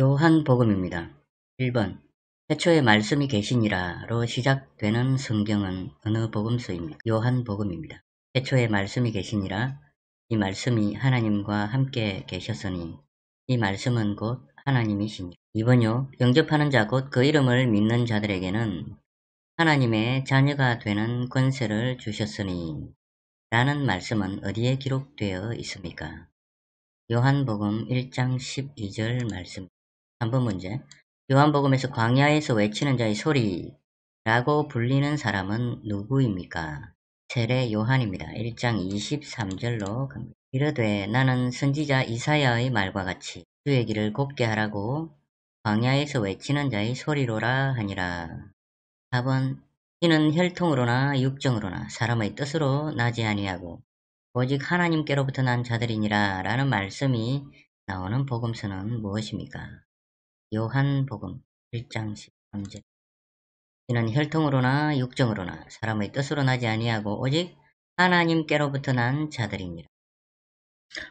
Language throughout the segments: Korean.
요한복음입니다. 1번 태초에 말씀이 계시니라로 시작되는 성경은 어느 복음서입니까? 요한복음입니다. 태초에 말씀이 계시니라 이 말씀이 하나님과 함께 계셨으니 이 말씀은 곧 하나님이시니 이번요 영접하는 자 곧 그 이름을 믿는 자들에게는 하나님의 자녀가 되는 권세를 주셨으니 라는 말씀은 어디에 기록되어 있습니까? 요한복음 1장 12절 말씀 3번 문제. 요한복음에서 광야에서 외치는 자의 소리라고 불리는 사람은 누구입니까? 세례 요한입니다. 1장 23절로 갑니다. 이르되 나는 선지자 이사야의 말과 같이 주의 길을 곱게 하라고 광야에서 외치는 자의 소리로라 하니라. 4번 이는 혈통으로나 육정으로나 사람의 뜻으로 나지 아니하고 오직 하나님께로부터 난 자들이니라 라는 말씀이 나오는 복음서는 무엇입니까? 요한복음 1장 13절 이는 혈통으로나 육정으로나 사람의 뜻으로 나지 아니하고 오직 하나님께로부터 난 자들입니다.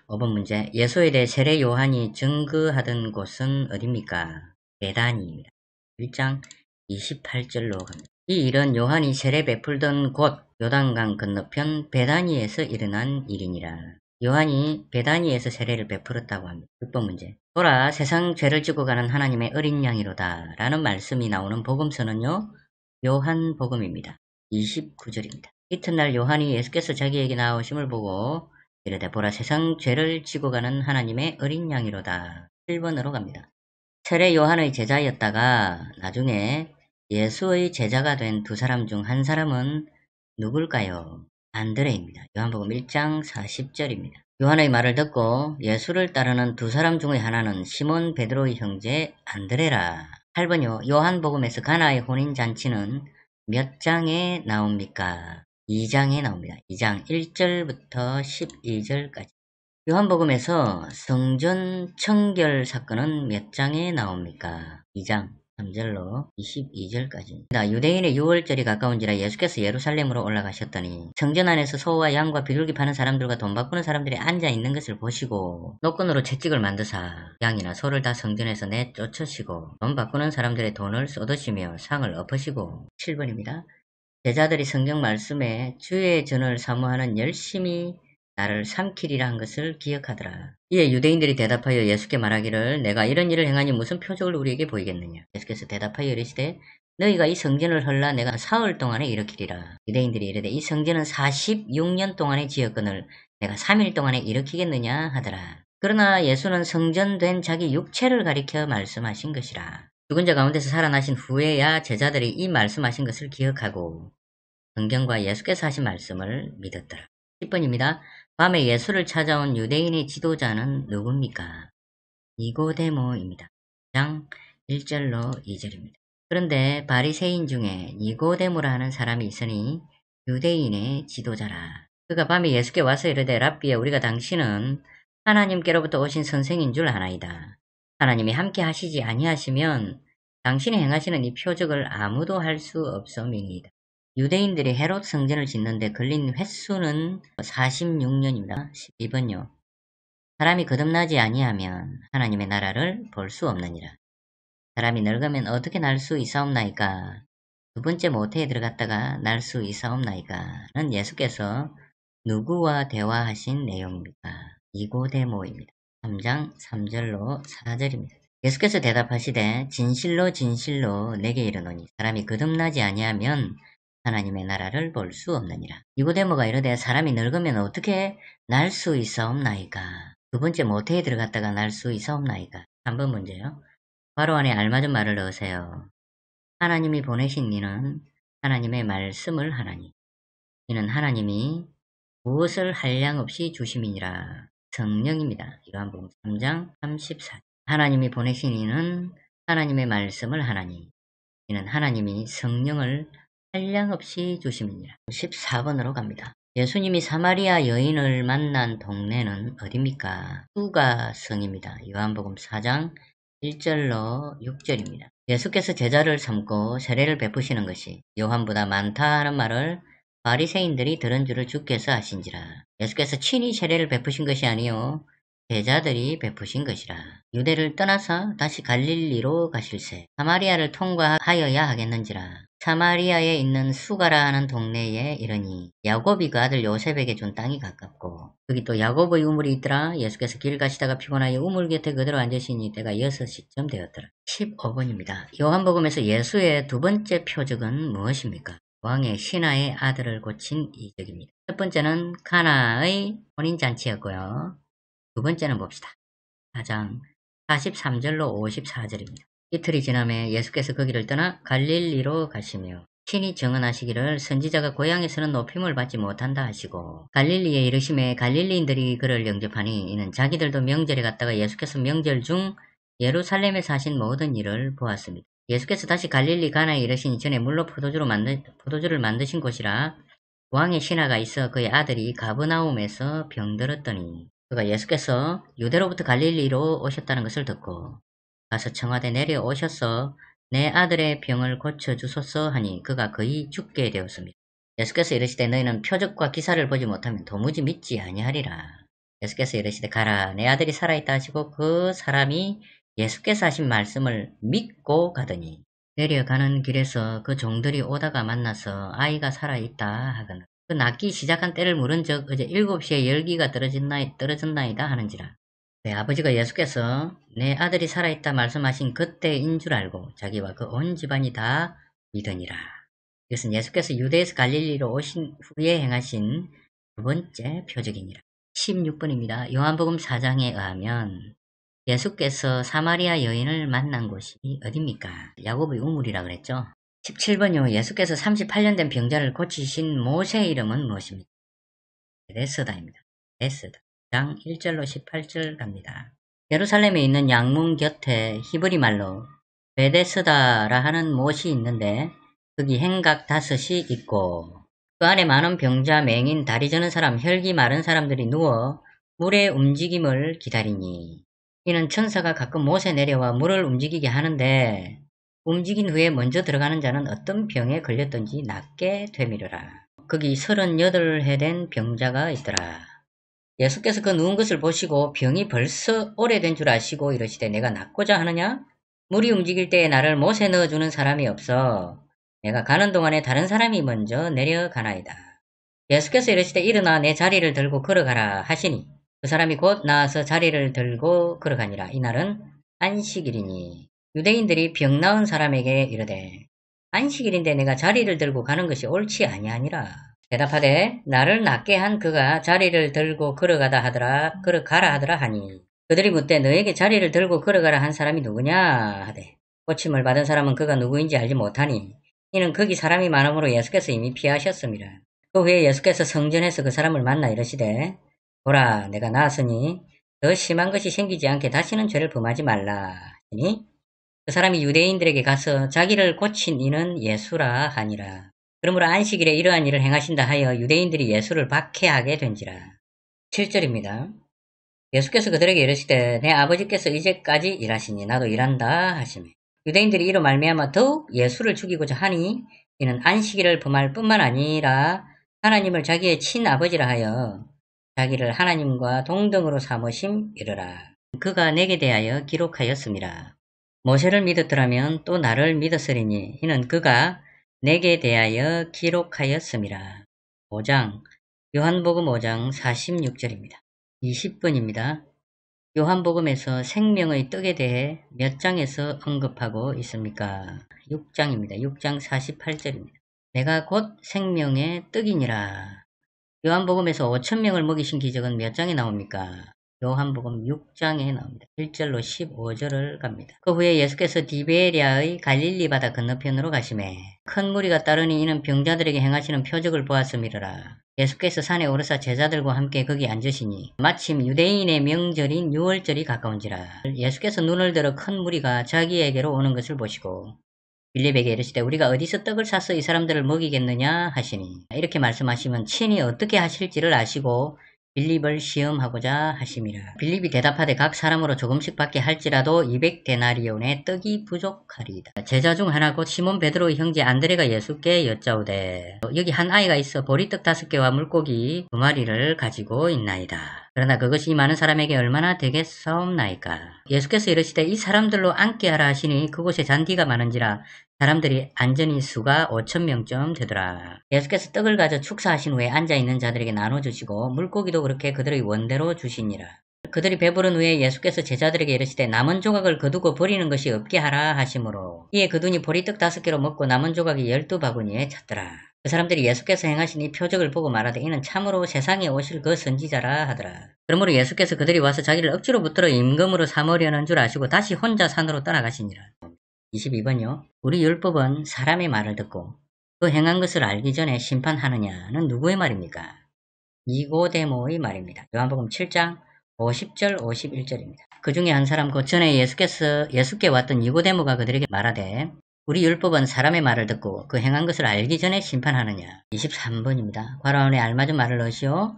5번 문제 예수에 대해 세례 요한이 증거하던 곳은 어디입니까? 대단입니다. 1장 28절로 갑니다. 이 일은 요한이 세례 베풀던 곳 요단강 건너편 베다니에서 일어난 일이니라. 요한이 베다니에서 세례를 베풀었다고 합니다. 6법 문제. 보라 세상 죄를 지고 가는 하나님의 어린 양이로다 라는 말씀이 나오는 복음서는요. 요한복음입니다. 29절입니다. 이튿날 요한이 예수께서 자기에게 나오심을 보고 이르되 보라 세상 죄를 지고 가는 하나님의 어린 양이로다. 1번으로 갑니다. 세례 요한의 제자였다가 나중에 예수의 제자가 된 두 사람 중 한 사람은 누굴까요? 안드레입니다. 요한복음 1장 40절입니다. 요한의 말을 듣고 예수를 따르는 두 사람 중의 하나는 시몬 베드로의 형제 안드레라. 8번요. 요한복음에서 가나의 혼인잔치는 몇 장에 나옵니까? 2장에 나옵니다. 2장 1절부터 12절까지. 요한복음에서 성전 청결 사건은 몇 장에 나옵니까? 2장. 3절로 2 2절까지입 유대인의 6월절이 가까운지라 예수께서 예루살렘으로 올라가셨더니 성전 안에서 소와 양과 비둘기 파는 사람들과 돈 바꾸는 사람들이 앉아있는 것을 보시고 노끈으로 채찍을 만드사 양이나 소를 다 성전에서 내쫓으시고 돈 바꾸는 사람들의 돈을 쏟으시며 상을 엎으시고 7번입니다. 제자들이 성경 말씀에 주의 전을 사모하는 열심히 나를 삼키리라 한 것을 기억하더라. 이에 유대인들이 대답하여 예수께 말하기를 내가 이런 일을 행하니 무슨 표적을 우리에게 보이겠느냐. 예수께서 대답하여 이르시되 너희가 이 성전을 헐라 내가 사흘 동안에 일으키리라. 유대인들이 이르되 이 성전은 46년 동안의 지역권을 내가 3일 동안에 일으키겠느냐 하더라. 그러나 예수는 성전된 자기 육체를 가리켜 말씀하신 것이라. 죽은 자 가운데서 살아나신 후에야 제자들이 이 말씀하신 것을 기억하고 성경과 예수께서 하신 말씀을 믿었더라. 10번입니다. 밤에 예수를 찾아온 유대인의 지도자는 누굽니까? 니고데모입니다. 장 1절로 2절입니다. 그런데 바리새인 중에 니고데모라는 사람이 있으니 유대인의 지도자라. 그가 밤에 예수께 와서 이르되 랍비에 우리가 당신은 하나님께로부터 오신 선생인 줄 아나이다. 하나님이 함께 하시지 아니하시면 당신이 행하시는 이 표적을 아무도 할수없음이니다 유대인들이 헤롯 성전을 짓는데 걸린 횟수는 46년입니다. 12번요. 사람이 거듭나지 아니하면 하나님의 나라를 볼 수 없느니라. 사람이 늙으면 어떻게 날 수 있사옵나이까? 두 번째 모태에 들어갔다가 날 수 있사옵나이까는 예수께서 누구와 대화하신 내용입니다. 이고대모입니다 3장 3절로 4절입니다. 예수께서 대답하시되 진실로 진실로 내게 이르노니 사람이 거듭나지 아니하면 하나님의 나라를 볼 수 없느니라. 니고데모가 이르되 사람이 늙으면 어떻게 날 수 있사옵나이까. 두 번째 모태에 들어갔다가 날 수 있사옵나이까. 3번 문제요. 바로 안에 알맞은 말을 넣으세요. 하나님이 보내신 이는 하나님의 말씀을 하나니 이는 하나님이 무엇을 한량 없이 주심이니라. 성령입니다. 요한복음 3장 34. 하나님이 보내신 이는 하나님의 말씀을 하나니 이는 하나님이 성령을 한량없이 주심니라 14번으로 갑니다. 예수님이 사마리아 여인을 만난 동네는 어디입니까? 수가성입니다. 요한복음 4장 1절로 6절입니다. 예수께서 제자를 삼고 세례를 베푸시는 것이 요한보다 많다 하는 말을 바리새인들이 들은 줄을 주께서 아신지라. 예수께서 친히 세례를 베푸신 것이 아니요 제자들이 베푸신 것이라. 유대를 떠나서 다시 갈릴리로 가실세. 사마리아를 통과하여야 하겠는지라. 사마리아에 있는 수가라 는 동네에 이르니 야곱이 그 아들 요셉에게 준 땅이 가깝고 거기 또 야곱의 우물이 있더라 예수께서 길 가시다가 피곤하여 우물 곁에 그대로 앉으시니 때가 6 시쯤 되었더라 15번입니다 요한복음에서 예수의 두 번째 표적은 무엇입니까? 왕의 신하의 아들을 고친 이적입니다 첫 번째는 카나의 혼인잔치였고요 두 번째는 봅시다. 4장 43절로 54절입니다. 이틀이 지나매 예수께서 거기를 떠나 갈릴리로 가시며 신이 정언하시기를 선지자가 고향에서는 높임을 받지 못한다 하시고 갈릴리에 이르심에 갈릴리인들이 그를 영접하니 이는 자기들도 명절에 갔다가 예수께서 명절 중 예루살렘에 사신 모든 일을 보았습니다. 예수께서 다시 갈릴리 가나에 이르신니 전에 물로 포도주로 만드, 포도주를 만드신 곳이라 왕의 신하가 있어 그의 아들이 가브나움에서 병들었더니 그가 예수께서 유대로부터 갈릴리로 오셨다는 것을 듣고 가서 청와대 내려오셔서 내 아들의 병을 고쳐주소서 하니 그가 거의 죽게 되었습니다. 예수께서 이르시되 너희는 표적과 기사를 보지 못하면 도무지 믿지 아니하리라. 예수께서 이르시되 가라 내 아들이 살아있다 하시고 그 사람이 예수께서 하신 말씀을 믿고 가더니 내려가는 길에서 그 종들이 오다가 만나서 아이가 살아있다 하거늘 그 낫기 시작한 때를 물은 즉 어제 7 시에 열기가 떨어진나이, 떨어졌나이다 하는지라. 내 아버지가 예수께서 내 아들이 살아있다 말씀하신 그때인 줄 알고 자기와 그 온 집안이 다 믿으니라. 이것은 예수께서 유대에서 갈릴리로 오신 후에 행하신 두 번째 표적이니라. 16번입니다. 요한복음 4장에 의하면 예수께서 사마리아 여인을 만난 곳이 어딥니까? 야곱의 우물이라 그랬죠? 17번요. 예수께서 38년 된 병자를 고치신 모세의 이름은 무엇입니까? 베데스다입니다. 베데스다. 장 1절로 18절 갑니다. 예루살렘에 있는 양문 곁에 히브리 말로 베데스다라 하는 못이 있는데 거기 행각 다섯이 있고 그 안에 많은 병자, 맹인, 다리 저는 사람, 혈기 마른 사람들이 누워 물의 움직임을 기다리니 이는 천사가 가끔 못에 내려와 물을 움직이게 하는데 움직인 후에 먼저 들어가는 자는 어떤 병에 걸렸던지 낫게 되미르라. 거기 3 8회된 병자가 있더라. 예수께서 그 누운 것을 보시고 병이 벌써 오래된 줄 아시고 이러시되 내가 낫고자 하느냐? 물이 움직일 때에 나를 못에 넣어주는 사람이 없어. 내가 가는 동안에 다른 사람이 먼저 내려가나이다. 예수께서 이러시되 일어나 내 자리를 들고 걸어가라 하시니 그 사람이 곧 나와서 자리를 들고 걸어가니라. 이날은 안식일이니 유대인들이 병 나은 사람에게 이르되 안식일인데 내가 자리를 들고 가는 것이 옳지 아니하니라. 대답하되 나를 낫게 한 그가 자리를 들고 걸어가다 하더라 걸어가라 하더라 하니 그들이 묻되 너에게 자리를 들고 걸어가라 한 사람이 누구냐 하되 고침을 받은 사람은 그가 누구인지 알지 못하니 이는 거기 사람이 많음으로 예수께서 이미 피하셨습니다. 그 후에 예수께서 성전에서 그 사람을 만나 이러시되 보라 내가 나았으니 더 심한 것이 생기지 않게 다시는 죄를 범하지 말라 하니 그 사람이 유대인들에게 가서 자기를 고친 이는 예수라 하니라. 그러므로 안식일에 이러한 일을 행하신다 하여 유대인들이 예수를 박해하게 된지라. 7절입니다. 예수께서 그들에게 이르시되 내 아버지께서 이제까지 일하시니 나도 일한다 하시며 유대인들이 이로 말미암아 더욱 예수를 죽이고자 하니 이는 안식일을 범할 뿐만 아니라 하나님을 자기의 친아버지라 하여 자기를 하나님과 동등으로 삼으심 이르라. 그가 내게 대하여 기록하였습니다. 모세를 믿었더라면 또 나를 믿었으리니 이는 그가 내게 대하여 기록하였습니다. 5장 요한복음 5장 46절입니다. 20분입니다. 요한복음에서 생명의 떡에 대해 몇 장에서 언급하고 있습니까? 6장입니다. 6장 48절입니다. 내가 곧 생명의 떡이니라. 요한복음에서 5천명을 먹이신 기적은 몇 장에 나옵니까? 요한복음 6장에 나옵니다. 1절로 15절을 갑니다. 그 후에 예수께서 디베리아의 갈릴리 바다 건너편으로 가심해 큰 무리가 따르니 이는 병자들에게 행하시는 표적을 보았음이라 예수께서 산에 오르사 제자들과 함께 거기 앉으시니 마침 유대인의 명절인 6월절이 가까운지라 예수께서 눈을 들어 큰 무리가 자기에게로 오는 것을 보시고 빌립에게 이르시되 우리가 어디서 떡을 사서 이 사람들을 먹이겠느냐 하시니 이렇게 말씀하시면 친히 어떻게 하실지를 아시고 빌립을 시험하고자 하심이라. 빌립이 대답하되 각 사람으로 조금씩 받게 할지라도 200데나리온의 떡이 부족하리이다. 제자 중 하나 곧 시몬 베드로의 형제 안드레가 예수께 여짜오되 여기 한 아이가 있어 보리떡 다섯 개와 물고기 두 마리를 가지고 있나이다. 그러나 그것이 많은 사람에게 얼마나 되겠사옵나이까. 예수께서 이르시되 이 사람들로 앉게 하라 하시니 그곳에 잔디가 많은지라 사람들이 안전히 수가 5천명쯤 되더라. 예수께서 떡을 가져 축사하신 후에 앉아있는 자들에게 나눠주시고 물고기도 그렇게 그들의 원대로 주시니라. 그들이 배부른 후에 예수께서 제자들에게 이르시되 남은 조각을 거두고 버리는 것이 없게 하라 하시므로 이에 그 돈이 보리떡 다섯 개로 먹고 남은 조각이 열두 바구니에 찼더라. 그 사람들이 예수께서 행하신 이 표적을 보고 말하되 이는 참으로 세상에 오실 그 선지자라 하더라. 그러므로 예수께서 그들이 와서 자기를 억지로 붙들어 임금으로 삼으려는 줄 아시고 다시 혼자 산으로 떠나가시니라. 22번요. 우리 율법은 사람의 말을 듣고 그 행한 것을 알기 전에 심판하느냐는 누구의 말입니까? 니고데모의 말입니다. 요한복음 7장 50절 51절입니다. 그 중에 한 사람 곧 그 전에 예수께서 예수께 왔던 니고데모가 그들에게 말하되 우리 율법은 사람의 말을 듣고 그 행한 것을 알기 전에 심판하느냐. 23번입니다. 괄호 안에 알맞은 말을 넣으시오.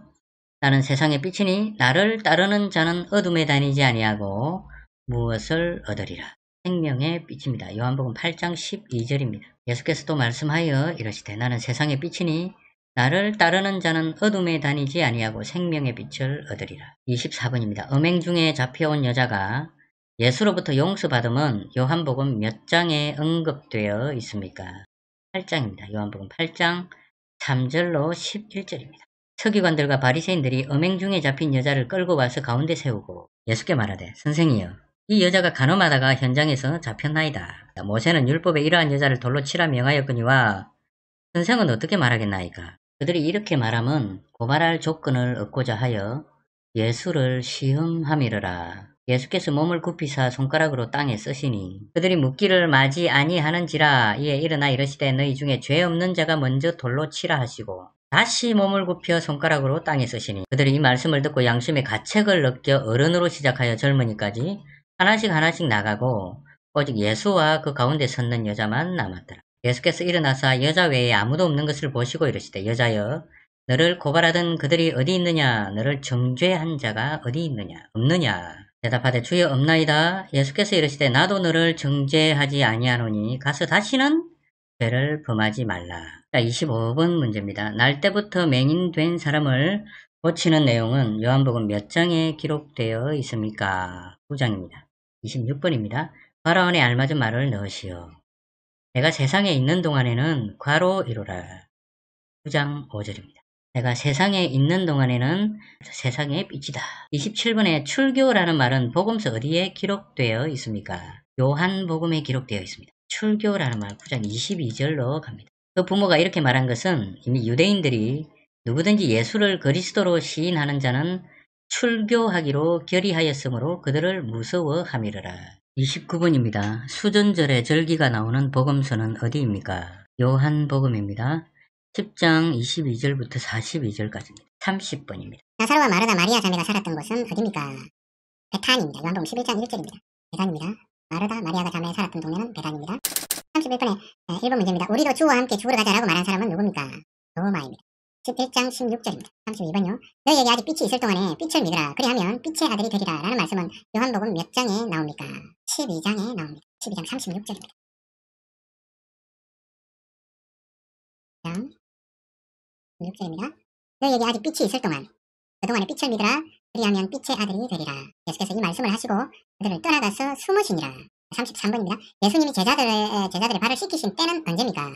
나는 세상의 빛이니 나를 따르는 자는 어둠에 다니지 아니하고 무엇을 얻으리라. 생명의 빛입니다. 요한복음 8장 12절입니다. 예수께서 도 말씀하여 이러시되 나는 세상의 빛이니 나를 따르는 자는 어둠에 다니지 아니하고 생명의 빛을 얻으리라. 24번입니다. 음행 중에 잡혀온 여자가 예수로부터 용서받음은 요한복음 몇 장에 언급되어 있습니까? 8장입니다. 요한복음 8장 3절로 11절입니다. 서기관들과 바리새인들이 음행 중에 잡힌 여자를 끌고 와서 가운데 세우고 예수께 말하되 선생이여 이 여자가 간호마다가 현장에서 잡혔나이다. 모세는 율법에 이러한 여자를 돌로 치라 명하였거니와 선생은 어떻게 말하겠나이까? 그들이 이렇게 말함은 고발할 조건을 얻고자 하여 예수를 시험함이러라. 예수께서 몸을 굽히사 손가락으로 땅에 쓰시니 그들이 묻기를 맞이 아니하는지라 이에 일어나 이르시되 너희 중에 죄 없는 자가 먼저 돌로 치라 하시고 다시 몸을 굽혀 손가락으로 땅에 쓰시니 그들이 이 말씀을 듣고 양심의 가책을 느껴 어른으로 시작하여 젊은이까지 하나씩 하나씩 나가고 오직 예수와 그 가운데 섰는 여자만 남았더라. 예수께서 일어나사 여자 외에 아무도 없는 것을 보시고 이르시되 여자여 너를 고발하던 그들이 어디 있느냐 너를 정죄한 자가 어디 있느냐 없느냐 대답하되 주여 없나이다 예수께서 이르시되 나도 너를 정죄하지 아니하노니 가서 다시는 죄를 범하지 말라. 25번 문제입니다. 날 때부터 맹인된 사람을 고치는 내용은 요한복음 몇 장에 기록되어 있습니까? 9장입니다. 26번입니다. 과라온에 알맞은 말을 넣으시오. 내가 세상에 있는 동안에는 과로 이루라. 9장 5절입니다. 내가 세상에 있는 동안에는 세상의 빛이다. 27번에 출교라는 말은 복음서 어디에 기록되어 있습니까? 요한복음에 기록되어 있습니다. 출교라는 말 9장 22절로 갑니다. 그 부모가 이렇게 말한 것은 이미 유대인들이 누구든지 예수를 그리스도로 시인하는 자는 출교하기로 결의하였으므로 그들을 무서워함이러라. 29번입니다. 수전절의 절기가 나오는 복음서는 어디입니까? 요한복음입니다. 10장 22절부터 42절까지입니다. 30번입니다. 나사로와 마르다 마리아 자매가 살았던 곳은 어디입니까? 베탄입니다. 요한복음 11장 1절입니다. 베단입니다. 마르다 마리아가 자매가 살았던 동네는 베단입니다. 31번에 1번 문제입니다. 우리도 주와 함께 죽으러 가자라고 말한 사람은 누굽니까? 로마입니다. 11장 16절입니다. 32번요. 너희에게 아직 빛이 있을 동안에 빛을 믿으라. 그리하면 빛의 아들이 되리라. 라는 말씀은 요한복음 몇 장에 나옵니까? 12장에 나옵니다. 12장 36절입니다. 이렇게 됩니다. 너에게 아직 빛이 있을 동안 그동안에 빛을 믿으라 그리하면 빛의 아들이 되리라. 예수께서 이 말씀을 하시고 그들을 떠나가서 숨으시니라. 33번입니다. 예수님이 제자들의, 제자들의 발을 씻기신 때는 언제입니까?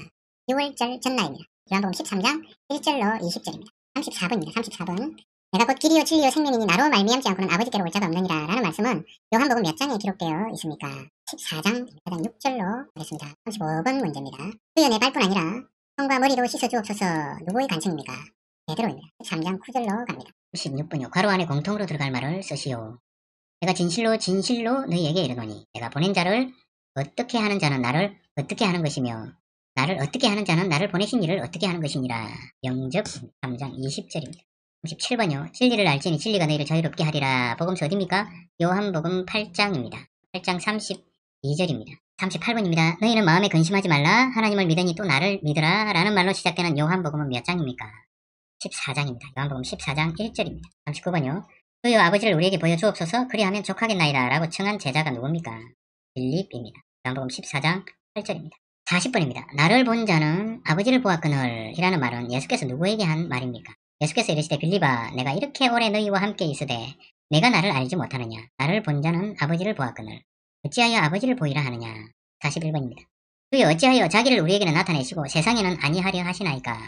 6월절 전날입니다. 요한복음 13장 1절로 20절입니다. 34번입니다. 34번. 내가 곧 길이요 진리요 생명이니 나로 말미암지 않고는 아버지께로 올 자가 없느니라 라는 말씀은 요한복음 몇 장에 기록되어 있습니까? 14장 4장 6절로 되겠습니다. 35번 문제입니다. 후연의 발뿐 아니라 손과 머리도 씻어주옵소서 누구의 간청입니까 베드로입니다. 3장 9젤로 갑니다. 16번요. 괄호 안에 공통으로 들어갈 말을 쓰시오. 내가 진실로 진실로 너희에게 이르노니 내가 보낸 자를 어떻게 하는 자는 나를 어떻게 하는 것이며 나를 어떻게 하는 자는 나를 보내신 일을 어떻게 하는 것이니라. 영적 3장 20절입니다. 37번요. 진리를 알지니 진리가 너희를 자유롭게 하리라. 복음서 어딥니까? 요한복음 8장입니다. 8장 32절입니다. 38분입니다. 너희는 마음에 근심하지 말라. 하나님을 믿으니 또 나를 믿으라. 라는 말로 시작되는 요한복음은 몇 장입니까? 14장입니다. 요한복음 14장 1절입니다. 39번요. 그여 아버지를 우리에게 보여주옵소서 그리하면 족하겠나이다. 라고 청한 제자가 누굽니까? 빌립입니다. 요한복음 14장 8절입니다. 40번입니다. 나를 본 자는 아버지를 보았거늘 이라는 말은 예수께서 누구에게 한 말입니까? 예수께서 이르시되 빌리바 내가 이렇게 오래 너희와 함께 있으되 내가 나를 알지 못하느냐 나를 본 자는 아버지를 보았거늘 어찌하여 아버지를 보이라 하느냐. 41번입니다. 그 어찌하여 자기를 우리에게는 나타내시고 세상에는 아니하려 하시나이까.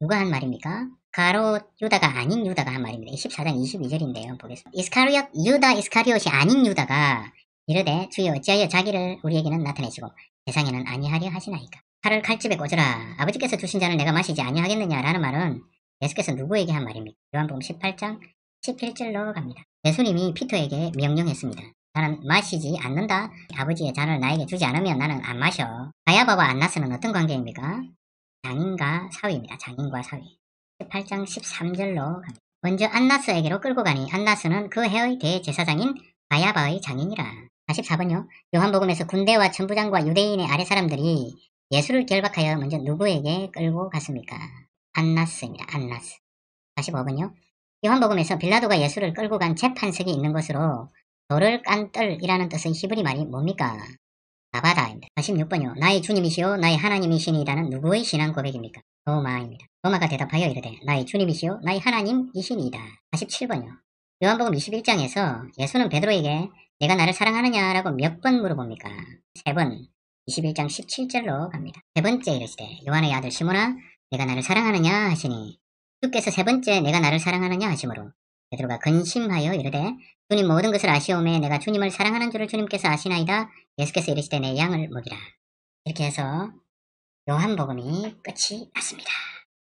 누가 한 말입니까? 가로 유다가 아닌 유다가 한 말입니다. 14장 22절인데요. 보겠습니다. 이스카리옷 유다 이스카리옷이 아닌 유다가 이르되 주여 어찌하여 자기를 우리에게는 나타내시고 세상에는 아니하려 하시나이까. 칼을 칼집에 꽂으라. 아버지께서 주신 자는 내가 마시지 아니하겠느냐라는 말은 예수께서 누구에게 한 말입니까? 요한복음 18장 17절로 갑니다. 예수님이 피터에게 명령했습니다. 나는 마시지 않는다. 아버지의 잔을 나에게 주지 않으면 나는 안 마셔. 아야바와 안나스는 어떤 관계입니까? 장인과 사위입니다. 장인과 사위. 18장 13절로 갑니다. 먼저 안나스에게로 끌고 가니 안나스는 그 해의 대제사장인 가야바의 장인이라. 44번요. 요한복음에서 군대와 천부장과 유대인의 아래 사람들이 예수를 결박하여 먼저 누구에게 끌고 갔습니까? 안나스입니다. 안나스. 45번요. 요한복음에서 빌라도가 예수를 끌고 간 재판석이 있는 것으로 돌를깐떨이라는 뜻은 히브리 말이 뭡니까? 아바다입니다. 46번요. 나의 주님이시오 나의 하나님이시니라는 누구의 신앙 고백입니까? 로마입니다. 로마가 대답하여 이르되 나의 주님이시오 나의 하나님이시니이다. 47번요. 요한복음 21장에서 예수는 베드로에게 내가 나를 사랑하느냐라고 몇 번 물어봅니까? 세 번. 21장 17절로 갑니다. 세 번째 이르시되 요한의 아들 시모나 내가 나를 사랑하느냐 하시니 주께서 세 번째 내가 나를 사랑하느냐 하시므로 베드로가 근심하여 이르되 주님 모든 것을 아시오매 내가 주님을 사랑하는 줄을 주님께서 아시나이다. 예수께서 이르시되 내 양을 먹이라. 이렇게 해서 요한복음이 끝이 났습니다.